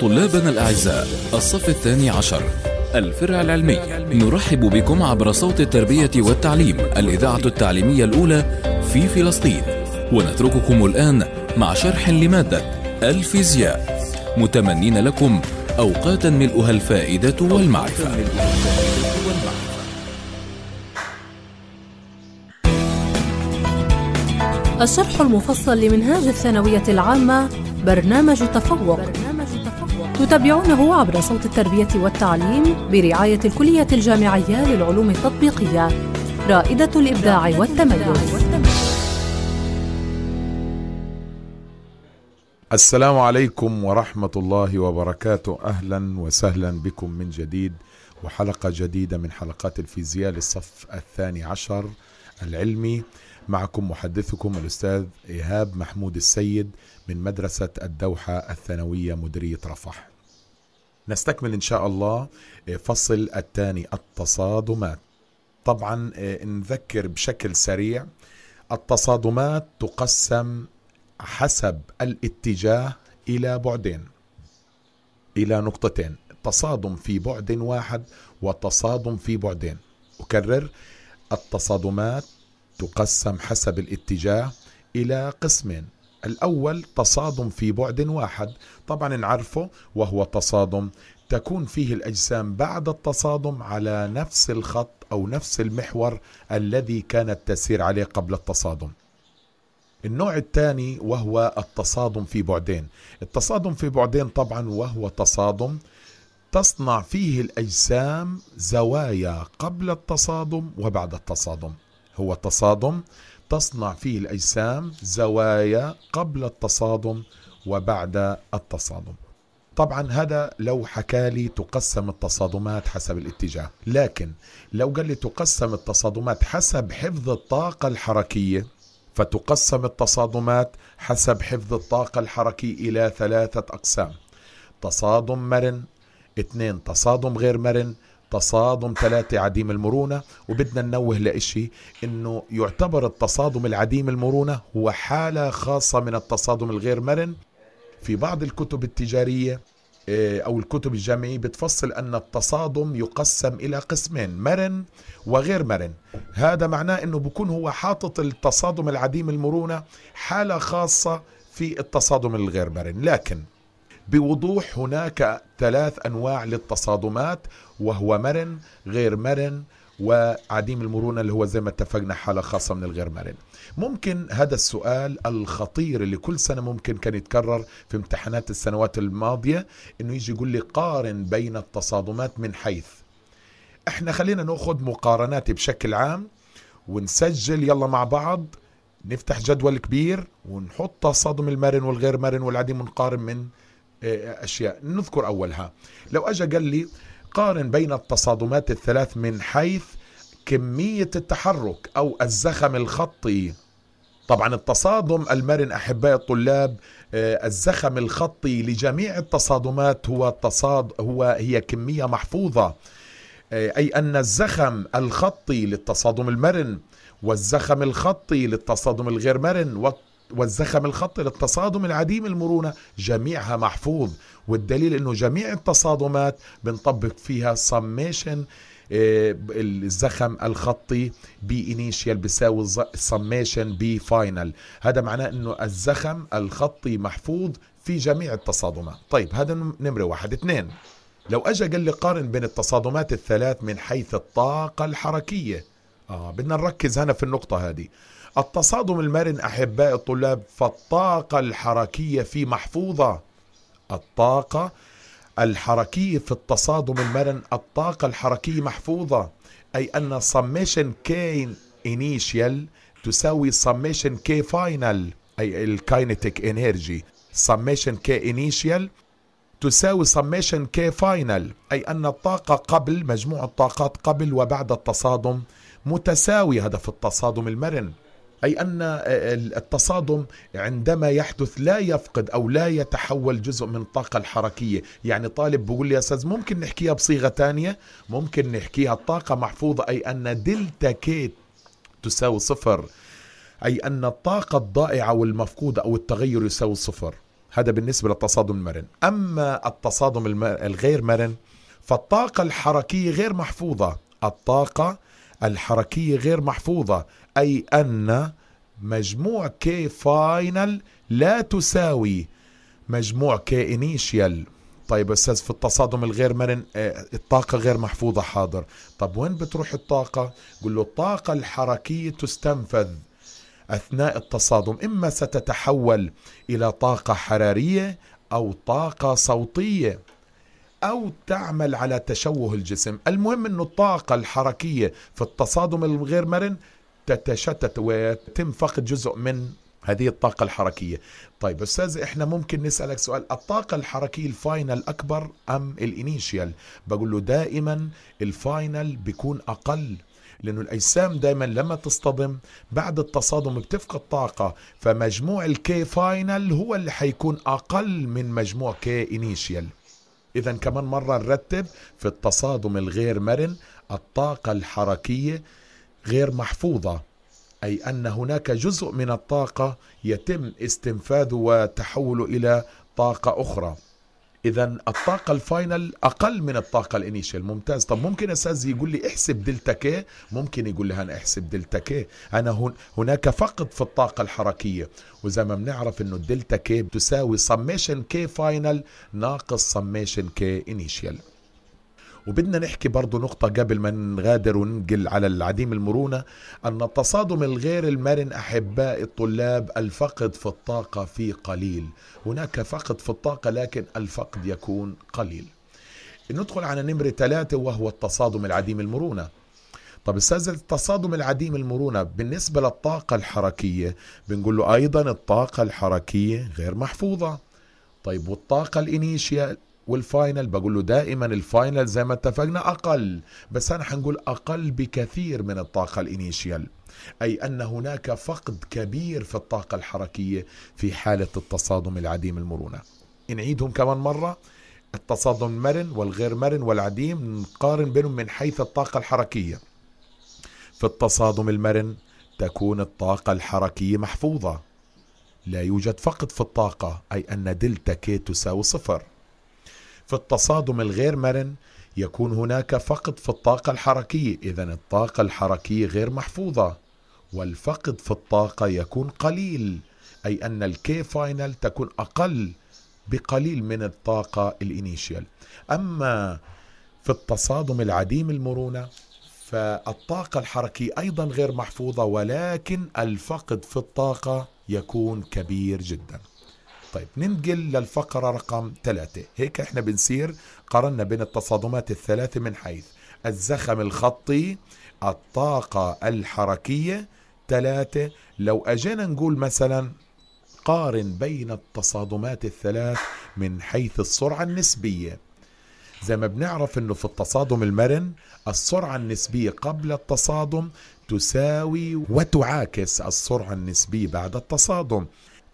طلابنا الأعزاء الصف الثاني عشر الفرع العلمي نرحب بكم عبر صوت التربية والتعليم الإذاعة التعليمية الأولى في فلسطين ونترككم الآن مع شرح لمادة الفيزياء متمنين لكم أوقاتا ملؤها الفائدة والمعرفة الشرح المفصل لمنهاج الثانوية العامة برنامج تفوق تتابعونه عبر صوت التربية والتعليم برعاية الكلية الجامعية للعلوم التطبيقية رائدة الإبداع والتميز السلام عليكم ورحمة الله وبركاته أهلا وسهلا بكم من جديد وحلقة جديدة من حلقات الفيزياء للصف الثاني عشر العلمي معكم محدثكم الأستاذ إيهاب محمود السيد من مدرسة الدوحة الثانوية مديرية رفح نستكمل إن شاء الله آه، فصل الثاني التصادمات طبعا آه، نذكر بشكل سريع التصادمات تقسم حسب الاتجاه إلى بعدين إلى نقطتين تصادم في بعد واحد وتصادم في بعدين أكرر التصادمات تقسم حسب الاتجاه إلى قسمين الأول تصادم في بعد واحد طبعا نعرفه وهو تصادم تكون فيه الأجسام بعد التصادم على نفس الخط أو نفس المحور الذي كانت تسير عليه قبل التصادم النوع الثاني وهو التصادم في بعدين التصادم في بعدين طبعا وهو تصادم تصنع فيه الأجسام زوايا قبل التصادم وبعد التصادم هو التصادم تصنع فيه الأجسام زوايا قبل التصادم وبعد التصادم طبعا هذا لو حكى لي تقسم التصادمات حسب الاتجاه لكن لو قال لي تقسم التصادمات حسب حفظ الطاقة الحركية فتقسم التصادمات حسب حفظ الطاقة الحركيه إلى ثلاثة أقسام تصادم مرن اثنين تصادم غير مرن تصادم ثلاثة عديم المرونة وبدنا ننوه لإشي إنه يعتبر التصادم العديم المرونة هو حالة خاصة من التصادم الغير مرن في بعض الكتب التجارية آه، أو الكتب الجامعية بتفصل أن التصادم يقسم إلى قسمين مرن وغير مرن هذا معناه أنه بكون هو حاطط التصادم العديم المرونة حالة خاصة في التصادم الغير مرن لكن بوضوح هناك ثلاث أنواع للتصادمات وهو مرن غير مرن وعديم المرونه اللي هو زي ما اتفقنا حاله خاصه من الغير مرن. ممكن هذا السؤال الخطير اللي كل سنه ممكن كان يتكرر في امتحانات السنوات الماضيه انه يجي يقول لي قارن بين التصادمات من حيث احنا خلينا ناخذ مقارنات بشكل عام ونسجل يلا مع بعض نفتح جدول كبير ونحط تصادم المرن والغير مرن والعديم ونقارن من آه، اشياء نذكر اولها لو اجى قال لي قارن بين التصادمات الثلاث من حيث كمية التحرك أو الزخم الخطي طبعا التصادم المرن أحباء الطلاب آه، الزخم الخطي لجميع التصادمات هو التصاد هو هي كمية محفوظة آه، أي أن الزخم الخطي للتصادم المرن والزخم الخطي للتصادم الغير مرن والزخم الخط للتصادم العديم المرونة جميعها محفوظ والدليل انه جميع التصادمات بنطبق فيها سميشن آه، الزخم الخطي بي انيشيال بيساوي السميشن بي فاينل هذا معناه انه الزخم الخطي محفوظ في جميع التصادمات طيب هذا نمرة واحد اثنين لو أجا قال لي قارن بين التصادمات الثلاث من حيث الطاقة الحركية آه بدنا نركز هنا في النقطة هذه التصادم المرن أحباء الطلاب فالطاقة الحركية في محفوظة الطاقة الحركية في التصادم المرن الطاقة الحركية محفوظة أي أن summation K initial تساوي summation K final أي الكاينتيك انرجي summation K initial تساوي summation K final أي أن الطاقة قبل مجموع الطاقات قبل وبعد التصادم متساوي هذا في التصادم المرن أي أن آه، آه، التصادم عندما يحدث لا يفقد أو لا يتحول جزء من الطاقة الحركية يعني طالب بقول لي يا أستاذ ممكن نحكيها بصيغة تانية ممكن نحكيها الطاقة محفوظة أي أن دلتا كيت تساوي صفر أي أن الطاقة الضائعة والمفقودة أو التغير يساوي صفر هذا بالنسبة للتصادم المرن أما التصادم الغير مرن فالطاقة الحركية غير محفوظة الطاقة الحركية غير محفوظة أي أن مجموع كي فاينل لا تساوي مجموع كي انيشيال طيب استاذ في التصادم الغير مرن آه، الطاقة غير محفوظة حاضر طب وين بتروح الطاقة قل له الطاقة الحركية تستنفذ أثناء التصادم إما ستتحول إلى طاقة حرارية أو طاقة صوتية أو تعمل على تشوه الجسم المهم أن الطاقة الحركية في التصادم الغير مرن تتشتت ويتم فقد جزء من هذه الطاقة الحركية طيب أستاذ إحنا ممكن نسألك سؤال الطاقة الحركية الفاينل أكبر أم الإنيشيال بقول له دائما الفاينل بيكون أقل لأنه الأجسام دائما لما تصطدم بعد التصادم بتفقد طاقة فمجموع الكي فاينل هو اللي حيكون أقل من مجموع كي إنيشيال إذا كمان مرة نرتب في التصادم الغير مرن الطاقة الحركية غير محفوظة أي أن هناك جزء من الطاقة يتم استنفاذه وتحوله إلى طاقة أخرى اذا الطاقه الفاينل اقل من الطاقه الانيشال ممتاز طب ممكن استاذ يقول لي احسب دلتا كي ممكن يقول لي انا احسب دلتا كي انا هن هناك فقد في الطاقه الحركيه وزي ما بنعرف انه الدلتا كي بتساوي سميشن كي فاينل ناقص سميشن كي انيشال وبدنا نحكي برضو نقطة قبل ما نغادر وننقل على العديم المرونة أن التصادم الغير المرن أحباء الطلاب الفقد في الطاقة في قليل هناك فقد في الطاقة لكن الفقد يكون قليل ندخل على نمرة ثلاثة وهو التصادم العديم المرونة طب استاذ التصادم العديم المرونه بالنسبه للطاقه الحركيه بنقول له ايضا الطاقه الحركيه غير محفوظه طيب والطاقه الانيشيال والفاينل بقول له دائما الفاينل زي ما اتفقنا اقل بس انا حنقول اقل بكثير من الطاقه الانيشيال اي ان هناك فقد كبير في الطاقه الحركيه في حاله التصادم العديم المرونه نعيدهم كمان مره التصادم المرن والغير مرن والعديم نقارن بينهم من حيث الطاقه الحركيه في التصادم المرن تكون الطاقه الحركيه محفوظه لا يوجد فقد في الطاقه اي ان دلتا كي تساوي صفر في التصادم الغير مرن يكون هناك فقد في الطاقة الحركية إذا الطاقة الحركية غير محفوظة والفقد في الطاقة يكون قليل أي أن الكي فاينل تكون أقل بقليل من الطاقة الإنيشيال أما في التصادم العديم المرونة فالطاقة الحركية أيضا غير محفوظة ولكن الفقد في الطاقة يكون كبير جداً طيب ننقل للفقرة رقم ثلاثة هيك احنا بنصير قارنا بين التصادمات الثلاثة من حيث الزخم الخطي الطاقة الحركية ثلاثة لو أجينا نقول مثلا قارن بين التصادمات الثلاث من حيث السرعة النسبية زي ما بنعرف انه في التصادم المرن السرعة النسبية قبل التصادم تساوي وتعاكس السرعة النسبية بعد التصادم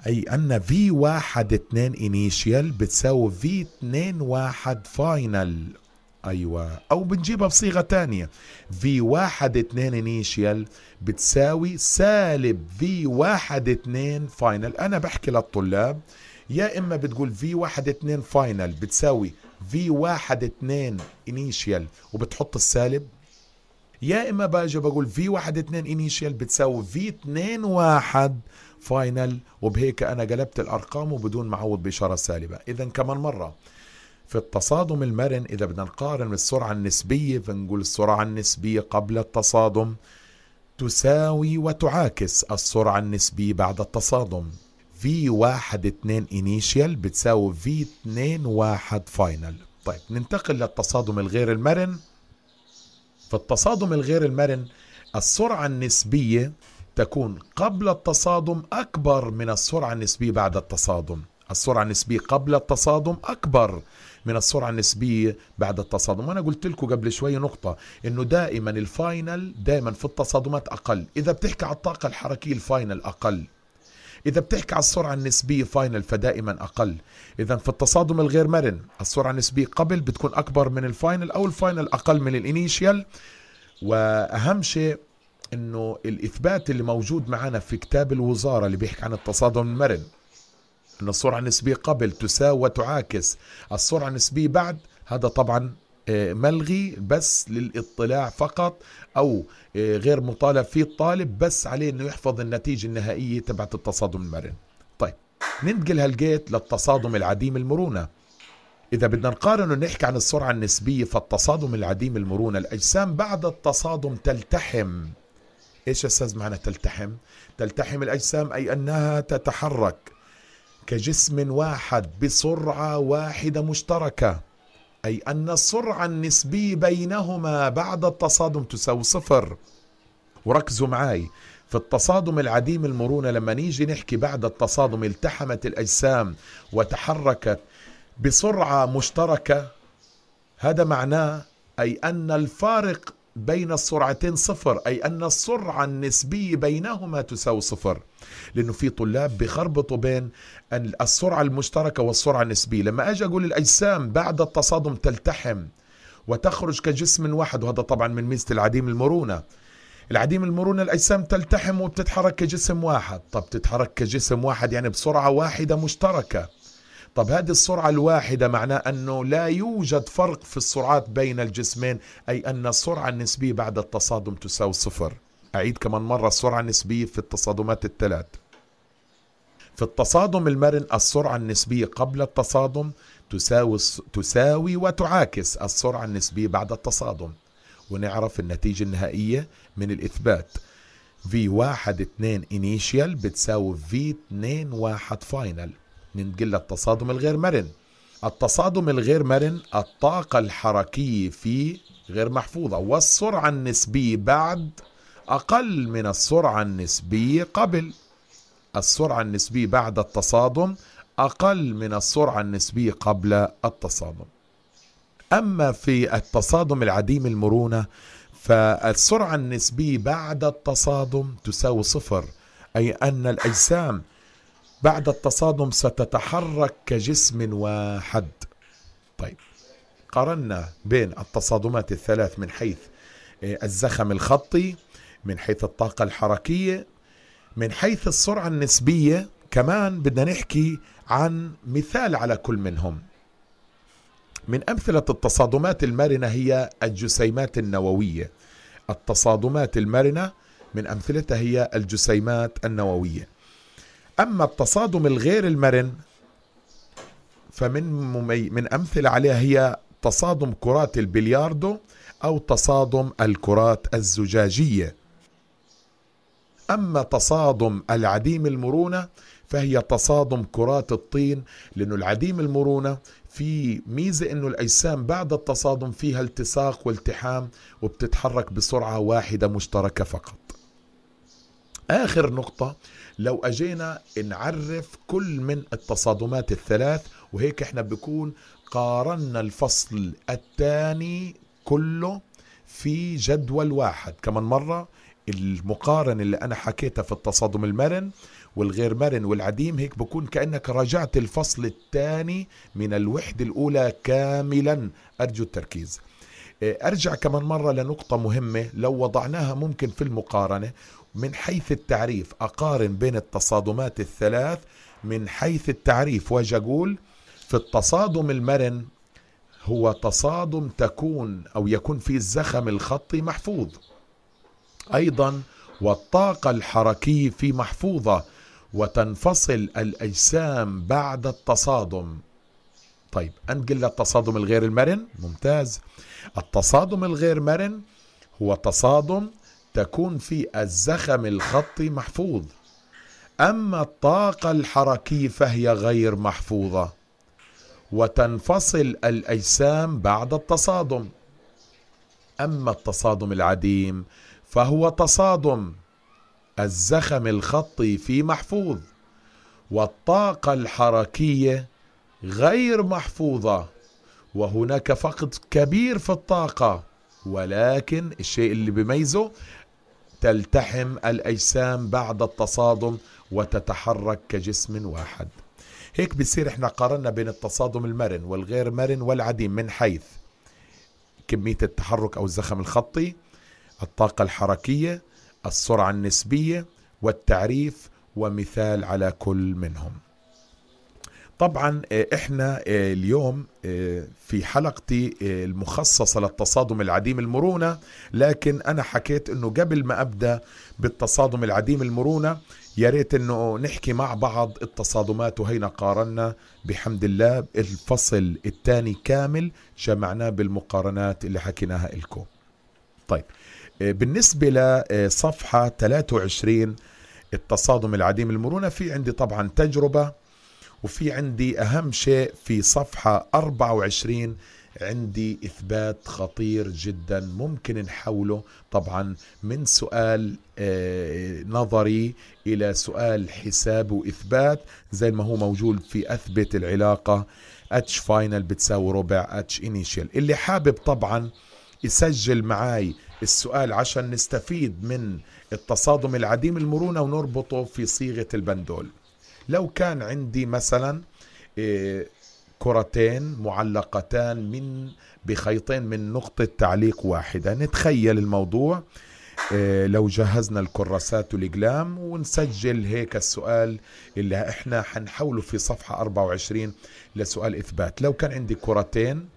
أي أن في واحد اتنين انيشيال بتساوي في اتنين واحد فاينل أيوة أو بنجيبها بصيغة تانية في واحد اتنين انيشيال بتساوي سالب في واحد اتنين فاينل أنا بحكي للطلاب يا إما بتقول في واحد اتنين فاينل بتساوي في واحد اتنين انيشيال وبتحط السالب يا إما باجي بقول في واحد اتنين انيشيال بتساوي في اتنين واحد فاينل وبهيك أنا قلبت الأرقام وبدون ما أعوض بإشارة سالبة إذا كمان مرة في التصادم المرن إذا بدنا نقارن السرعه النسبية فنقول السرعة النسبية قبل التصادم تساوي وتعاكس السرعة النسبية بعد التصادم V12 initial بتساوي V21 final طيب ننتقل للتصادم الغير المرن في التصادم الغير المرن السرعة النسبية تكون قبل التصادم أكبر من السرعة النسبية بعد التصادم السرعة النسبية قبل التصادم أكبر من السرعة النسبية بعد التصادم وأنا قلت لكم قبل شوي نقطة أنه دائما الفاينل دائما في التصادمات أقل إذا بتحكي على الطاقة الحركية الفاينل أقل إذا بتحكي على السرعة النسبية فاينل فدائما أقل إذا في التصادم الغير مرن السرعة النسبية قبل بتكون أكبر من الفاينل أو الفاينل أقل من الإنيشيال وأهم شيء انه الاثبات اللي موجود معنا في كتاب الوزاره اللي بيحكي عن التصادم المرن ان السرعه النسبيه قبل تساوى تعاكس السرعه النسبيه بعد هذا طبعا آه، ملغي بس للاطلاع فقط او آه، غير مطالب فيه الطالب بس عليه انه يحفظ النتيجه النهائيه تبعت التصادم المرن طيب ننتقل هالجيت للتصادم العديم المرونه إذا بدنا نقارن ونحكي عن السرعة النسبية فالتصادم العديم المرونة الأجسام بعد التصادم تلتحم ايش استاذ معنى تلتحم؟ تلتحم الاجسام اي انها تتحرك كجسم واحد بسرعه واحده مشتركه اي ان السرعه النسبيه بينهما بعد التصادم تساوي صفر وركزوا معي في التصادم العديم المرونه لما نيجي نحكي بعد التصادم التحمت الاجسام وتحركت بسرعه مشتركه هذا معناه اي ان الفارق بين السرعتين صفر أي أن السرعة النسبية بينهما تساوي صفر لأنه في طلاب بخربطوا بين السرعة المشتركة والسرعة النسبية لما أجي أقول الأجسام بعد التصادم تلتحم وتخرج كجسم واحد وهذا طبعا من ميزة العديم المرونة العديم المرونة الأجسام تلتحم وبتتحرك كجسم واحد طب تتحرك كجسم واحد يعني بسرعة واحدة مشتركة طب هذه السرعة الواحدة معناه أنه لا يوجد فرق في السرعات بين الجسمين أي أن السرعة النسبية بعد التصادم تساوي صفر أعيد كمان مرة السرعة النسبية في التصادمات الثلاث في التصادم المرن السرعة النسبية قبل التصادم تساوي, تساوي وتعاكس السرعة النسبية بعد التصادم ونعرف النتيجة النهائية من الإثبات في V1-2 initial بتساوي في 2 1 final ننقل التصادم الغير مرن التصادم الغير مرن الطاقة الحركية فيه غير محفوظة والسرعة النسبية بعد أقل من السرعة النسبية قبل السرعة النسبية بعد التصادم أقل من السرعة النسبية قبل التصادم أما في التصادم العديم المرونة فالسرعة النسبية بعد التصادم تساوي صفر أي أن الأجسام بعد التصادم ستتحرك كجسم واحد طيب قارنا بين التصادمات الثلاث من حيث آه، الزخم الخطي من حيث الطاقة الحركية من حيث السرعة النسبية كمان بدنا نحكي عن مثال على كل منهم من أمثلة التصادمات المرنة هي الجسيمات النووية التصادمات المرنة من أمثلتها هي الجسيمات النووية أما التصادم الغير المرن فمن ممي... من أمثلة عليها هي تصادم كرات البلياردو أو تصادم الكرات الزجاجية أما تصادم العديم المرونة فهي تصادم كرات الطين لأنه العديم المرونة في ميزة أنه الأجسام بعد التصادم فيها التصاق والتحام وبتتحرك بسرعة واحدة مشتركة فقط آخر نقطة لو اجينا نعرف كل من التصادمات الثلاث وهيك احنا بكون قارنا الفصل الثاني كله في جدول واحد كمان مرة المقارنة اللي أنا حكيتها في التصادم المرن والغير مرن والعديم هيك بكون كأنك راجعت الفصل الثاني من الوحدة الأولى كاملا أرجو التركيز إيه، أرجع كمان مرة لنقطة مهمة لو وضعناها ممكن في المقارنة من حيث التعريف أقارن بين التصادمات الثلاث من حيث التعريف وجقول في التصادم المرن هو تصادم تكون أو يكون في الزخم الخطي محفوظ أيضا والطاقة الحركية في محفوظة وتنفصل الأجسام بعد التصادم طيب أنقل للتصادم الغير المرن ممتاز التصادم الغير مرن هو تصادم تكون في الزخم الخطي محفوظ اما الطاقه الحركيه فهي غير محفوظه وتنفصل الاجسام بعد التصادم اما التصادم العديم فهو تصادم الزخم الخطي في محفوظ والطاقه الحركيه غير محفوظه وهناك فقد كبير في الطاقه ولكن الشيء اللي بيميزه تلتحم الأجسام بعد التصادم وتتحرك كجسم واحد هيك بصير احنا قارنا بين التصادم المرن والغير مرن والعديم من حيث كمية التحرك أو الزخم الخطي الطاقة الحركية السرعة النسبية والتعريف ومثال على كل منهم طبعا آه، احنا آه، اليوم آه، في حلقتي المخصصة للتصادم العديم المرونة لكن انا حكيت انه قبل ما ابدا بالتصادم العديم المرونة يا ريت انه نحكي مع بعض التصادمات وهينا قارنا بحمد الله الفصل الثاني كامل جمعناه بالمقارنات اللي حكيناها لكم طيب بالنسبة لصفحة 23 التصادم العديم المرونة في عندي طبعا تجربة وفي عندي أهم شيء في صفحة 24 عندي إثبات خطير جدا ممكن نحوله طبعا من سؤال آه، نظري إلى سؤال حساب وإثبات زي ما هو موجود في أثبت العلاقة اتش فاينل بتساوي ربع اتش انيشال اللي حابب طبعا يسجل معاي السؤال عشان نستفيد من التصادم العديم المرونة ونربطه في صيغة البندول لو كان عندي مثلا إيه، كرتين معلقتان من بخيطين من نقطة تعليق واحدة نتخيل الموضوع إيه، لو جهزنا الكراسات والإقلام ونسجل هيك السؤال اللي احنا حنحوله في صفحة 24 لسؤال إثبات لو كان عندي كرتين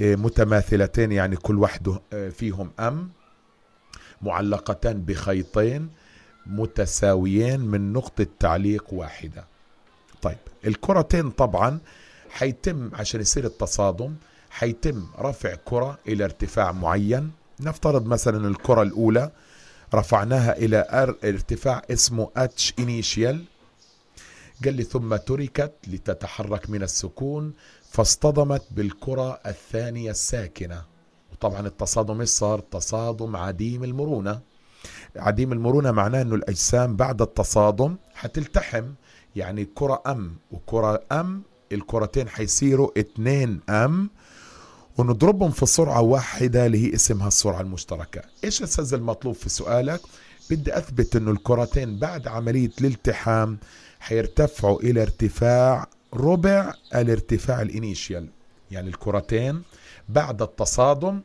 إيه، متماثلتين يعني كل واحدة فيهم أم معلقتان بخيطين متساويين من نقطة تعليق واحدة طيب الكرتين طبعا حيتم عشان يصير التصادم حيتم رفع كرة إلى ارتفاع معين نفترض مثلا الكرة الأولى رفعناها إلى ارتفاع اسمه اتش انيشيال قال لي ثم تركت لتتحرك من السكون فاصطدمت بالكرة الثانية الساكنة وطبعا التصادم ايش صار تصادم عديم المرونة عديم المرونة معناه أنه الأجسام بعد التصادم حتلتحم يعني كرة أم وكرة أم الكرتين حيصيروا اثنين أم ونضربهم في سرعة واحدة اللي هي اسمها السرعة المشتركة إيش السز المطلوب في سؤالك؟ بدي أثبت أنه الكرتين بعد عملية الالتحام حيرتفعوا إلى ارتفاع ربع الارتفاع الإنيشيال يعني الكرتين بعد التصادم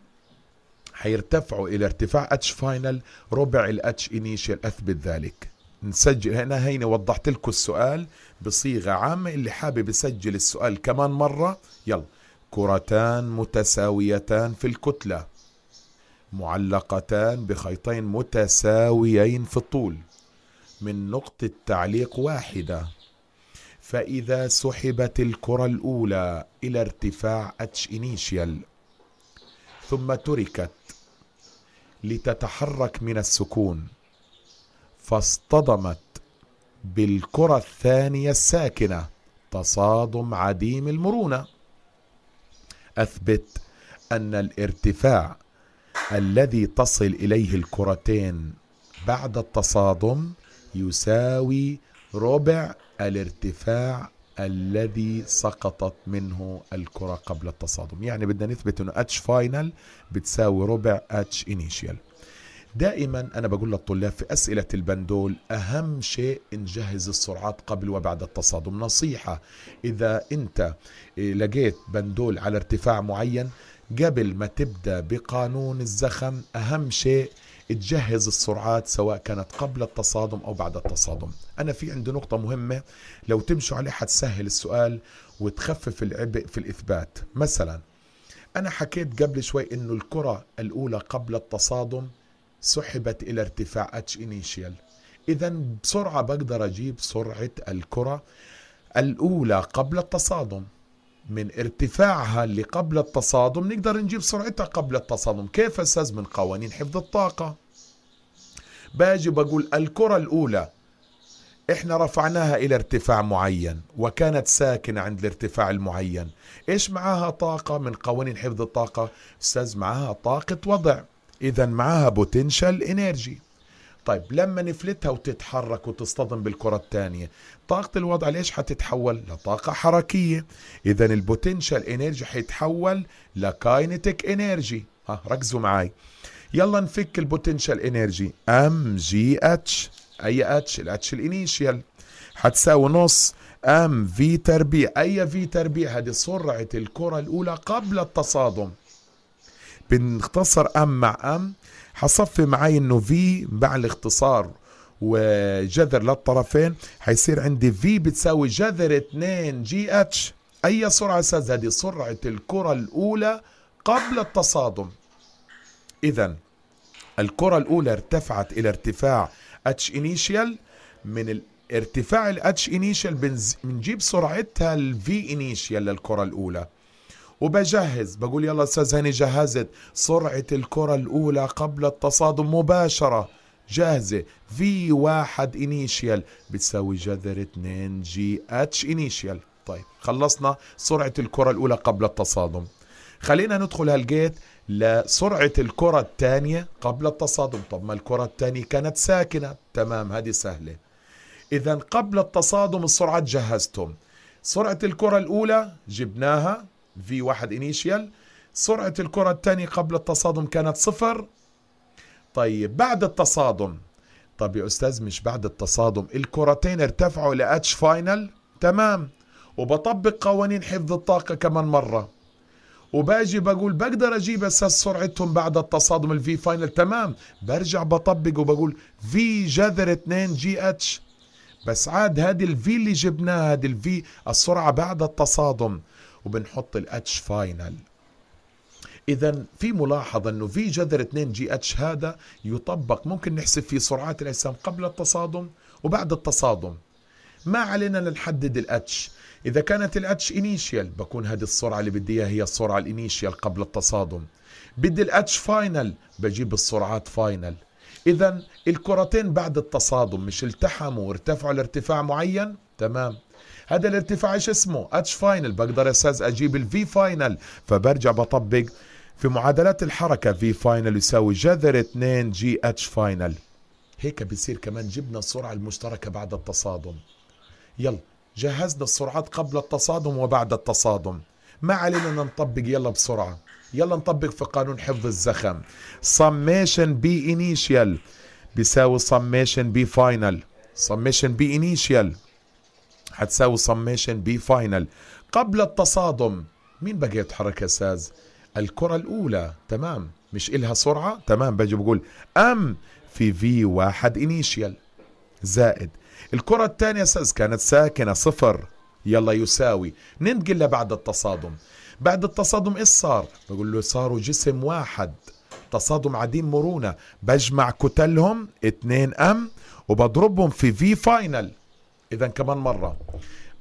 حيرتفعوا الى ارتفاع اتش فاينل ربع الاتش انيشال اثبت ذلك نسجل هنا هيني وضحت لكم السؤال بصيغه عامه اللي حابب يسجل السؤال كمان مره يلا كرتان متساويتان في الكتله معلقتان بخيطين متساويين في الطول من نقطه تعليق واحده فإذا سحبت الكرة الأولى إلى ارتفاع اتش انيشيال ثم تركت لتتحرك من السكون فاصطدمت بالكرة الثانية الساكنة تصادم عديم المرونة أثبت أن الارتفاع الذي تصل إليه الكرتين بعد التصادم يساوي ربع الارتفاع الذي سقطت منه الكرة قبل التصادم يعني بدنا نثبت أنه اتش فاينل بتساوي ربع اتش انيشيال دائما أنا بقول للطلاب في أسئلة البندول أهم شيء نجهز السرعات قبل وبعد التصادم نصيحة إذا أنت لقيت بندول على ارتفاع معين قبل ما تبدأ بقانون الزخم أهم شيء تجهز السرعات سواء كانت قبل التصادم أو بعد التصادم أنا في عندي نقطة مهمة لو تمشوا عليها حتسهل السؤال وتخفف العبء في الإثبات مثلا أنا حكيت قبل شوي أنه الكرة الأولى قبل التصادم سحبت إلى ارتفاع اتش انيشيال إذا بسرعة بقدر أجيب سرعة الكرة الأولى قبل التصادم من ارتفاعها اللي قبل التصادم نقدر نجيب سرعتها قبل التصادم كيف أستاذ من قوانين حفظ الطاقة باجي بقول الكرة الأولى احنا رفعناها الى ارتفاع معين وكانت ساكنة عند الارتفاع المعين ايش معاها طاقة من قوانين حفظ الطاقة استاذ معاها طاقة وضع اذا معاها بوتنشال انرجي طيب لما نفلتها وتتحرك وتصطدم بالكرة الثانية طاقة الوضع ليش حتتحول لطاقة حركية إذا البوتنشال انرجي حيتحول لكاينتك انرجي ها ركزوا معاي يلا نفك البوتنشال انرجي ام جي اتش اي اتش الاتش الانيشيال حتساوي نص ام في تربيع اي في تربيع هذه سرعه الكره الاولى قبل التصادم بنختصر ام مع ام حصفي معي انه في مع الاختصار وجذر للطرفين حيصير عندي في بتساوي جذر 2 جي اتش اي سرعه استاذ هذه سرعه الكره الاولى قبل التصادم اذا الكره الاولى ارتفعت الى ارتفاع اتش انيشيال من ارتفاع الاتش انيشيال بنجيب سرعتها الفي انيشيال للكره الاولى وبجهز بقول يلا استاذ هاني جهزت سرعه الكره الاولى قبل التصادم مباشره جاهزة في واحد انيشيال بتساوي جذر 2 جي اتش انيشيال طيب خلصنا سرعة الكرة الأولى قبل التصادم خلينا ندخل هالجيت لسرعة الكرة الثانية قبل التصادم طب ما الكرة الثانية كانت ساكنة تمام هذه سهلة إذا قبل التصادم السرعة جهزتم سرعة الكرة الأولى جبناها في واحد انيشيال سرعة الكرة الثانية قبل التصادم كانت صفر طيب بعد التصادم طب يا أستاذ مش بعد التصادم الكرتين ارتفعوا إلى اتش فاينل تمام وبطبق قوانين حفظ الطاقة كمان مرة وباجي بقول بقدر اجيب اساس سرعتهم بعد التصادم الفي فاينل تمام برجع بطبق وبقول في جذر 2 جي اتش بس عاد هذه الفي اللي جبناها هذه الفي السرعه بعد التصادم وبنحط الاتش فاينل اذا في ملاحظه انه في جذر 2 جي اتش هذا يطبق ممكن نحسب فيه سرعات الاجسام قبل التصادم وبعد التصادم ما علينا نحدد الاتش اذا كانت الاتش انيشيال بكون هذه السرعه اللي بدي اياها هي السرعه الانيشيال قبل التصادم بدي الاتش فاينل بجيب السرعات فاينل اذا الكرتين بعد التصادم مش التحموا وارتفعوا لارتفاع معين تمام هذا الارتفاع ايش اسمه اتش فاينل بقدر اساس اجيب الفي فاينل فبرجع بطبق في معادلات الحركة في فاينل يساوي جذر 2 جي اتش فاينل هيك بصير كمان جبنا السرعة المشتركة بعد التصادم يلا جهزنا السرعات قبل التصادم وبعد التصادم ما علينا نطبق يلا بسرعة يلا نطبق في قانون حفظ الزخم summation بي initial بيساوي summation بي final summation بي initial حتساوي صميشن بي فاينل قبل التصادم مين بقى يتحرك يا ساز الكرة الأولى تمام مش إلها سرعة تمام باجي بقول أم في في واحد إنيشيال زائد الكرة الثانية ساز كانت ساكنة صفر يلا يساوي ننتقل لبعد التصادم بعد التصادم إيش صار بقول له صاروا جسم واحد تصادم عديم مرونة بجمع كتلهم 2 أم وبضربهم في في فاينل اذا كمان مره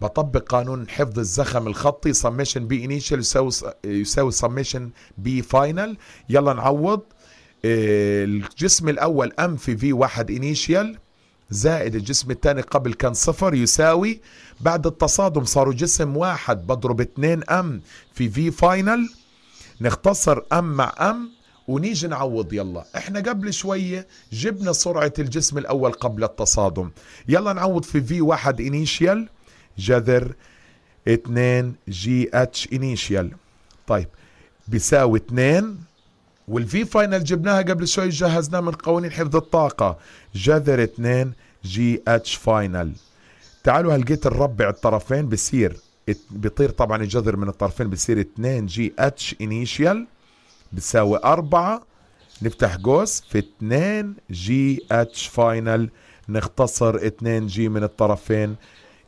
بطبق قانون حفظ الزخم الخطي سميشن بي انيشال يساوي يساوي سميشن بي فاينل يلا نعوض آه، الجسم الاول ام في في واحد انيشال زائد الجسم الثاني قبل كان صفر يساوي بعد التصادم صاروا جسم واحد بضرب 2 ام في في فاينل نختصر ام مع ام ونيجي نعوض يلا احنا قبل شوية جبنا سرعة الجسم الأول قبل التصادم يلا نعوض في في واحد انيشيال جذر 2 جي اتش انيشيال طيب بيساوي 2 والفي فاينل جبناها قبل شوي جهزناها من قوانين حفظ الطاقة جذر 2 جي اتش فاينل تعالوا هلقيت الربع الطرفين بصير بيطير طبعا الجذر من الطرفين بصير 2 جي اتش انيشيال بتساوي أربعة نفتح قوس في 2 جي اتش فاينل نختصر 2 جي من الطرفين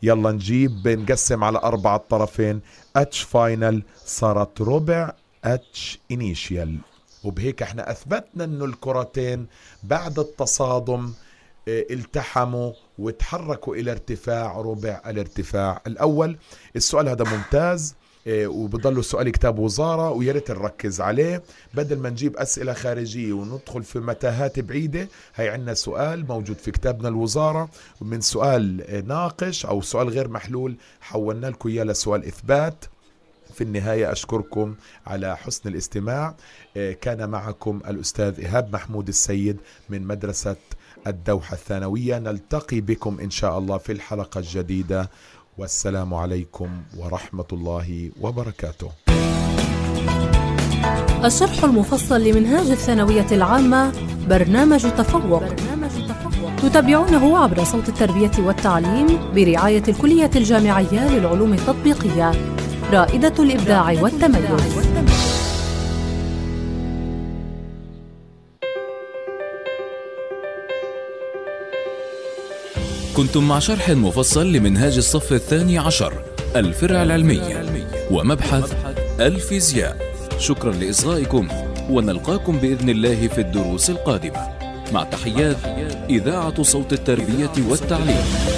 يلا نجيب بنقسم على أربعة الطرفين اتش فاينل صارت ربع اتش انيشيال وبهيك احنا اثبتنا انه الكرتين بعد التصادم آه، التحموا وتحركوا الى ارتفاع ربع الارتفاع الاول السؤال هذا ممتاز إيه، وبضلوا السؤال كتاب وزاره ويا ريت نركز عليه بدل ما نجيب اسئله خارجيه وندخل في متاهات بعيده هي عندنا سؤال موجود في كتابنا الوزاره ومن سؤال ناقش او سؤال غير محلول حولنا لكم اياه لسؤال اثبات في النهاية أشكركم على حسن الاستماع إيه، كان معكم الأستاذ إيهاب محمود السيد من مدرسة الدوحة الثانوية نلتقي بكم إن شاء الله في الحلقة الجديدة والسلام عليكم ورحمة الله وبركاته الشرح المفصل لمنهاج الثانوية العامة برنامج تفوق, برنامج تفوق. تتابعونه عبر صوت التربية والتعليم برعاية الكلية الجامعية للعلوم التطبيقية رائدة الإبداع والتميز كنتم مع شرح مفصل لمنهاج الصف الثاني عشر الفرع العلمية ومبحث الفيزياء شكرا لإصغائكم ونلقاكم بإذن الله في الدروس القادمة مع تحيات إذاعة صوت التربية والتعليم